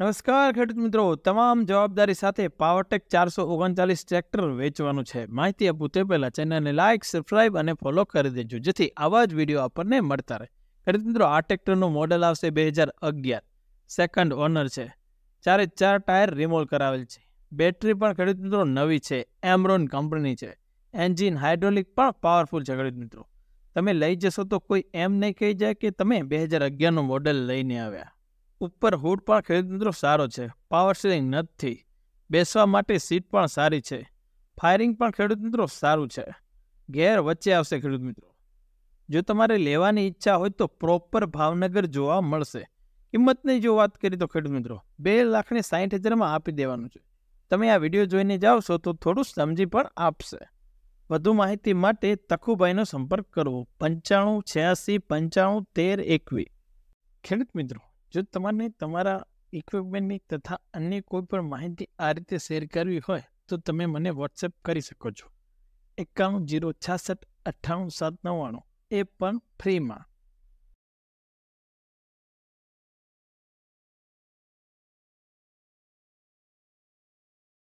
નમસ્કાર ખેડૂત મિત્રો તમામ જવાબદારી સાથે પાવરટેક ચારસો ઓગણચાલીસ ટ્રેક્ટર વેચવાનું છે માહિતી આપું તે પહેલાં ચેનલને લાઇક સબસ્ક્રાઇબ અને ફોલો કરી દેજો જેથી આવા જ વિડીયો આપણને મળતા રહે ખેડૂત મિત્રો આ ટ્રેક્ટરનું મોડલ આવશે બે હજાર અગિયાર સેકન્ડ ઓનર છે ચારે ચાર ટાયર રિમોલ કરાવેલ છે બેટરી પણ ખેડૂત મિત્રો નવી છે એમરોન કંપનીની છે એન્જિન હાઇડ્રોલિક પણ પાવરફુલ છે ખેડૂત મિત્રો તમે લઈ જશો તો કોઈ એમ નહીં કહી જાય કે તમે બે હજાર અગિયારનું મોડલ લઈને આવ્યા ઉપર હૂડ પણ ખરીદમુદ્રો સારો છે પાવર સ્ટીરિંગ નથી બેસવા માટે સીટ પણ સારી છે ફાયરિંગ પણ ખેડૂત મિત્રો સારું છે ઘેર વચ્ચે આવશે ખેડૂત મિત્રો જો તમારે લેવાની ઈચ્છા હોય તો પ્રોપર ભાવનગર જોવા મળશે કિંમતની જો વાત કરીએ તો ખેડૂત મિત્રો બે લાખને સાઠ હજારમાં આપી દેવાનું છે તમે આ વિડીયો જોઈને જાવશો તો થોડું સમજી પણ આપશે વધુ માહિતી માટે તખુભાઈનો સંપર્ક કરવો પંચાણું છ્યાસી પંચાણું તેર એકવીસ ખેડૂત મિત્રો જો તમારે તમારા ઇક્વિપમેન્ટની તથા અન્ય કોઈ પણ માહિતી આ રીતે શેર કરવી હોય તો તમે મને વોટ્સએપ કરી શકો છો એકાણું જીરો છાસઠ અઠ્ઠાણું સાત નવ્વાણું એ પણ ફ્રીમાં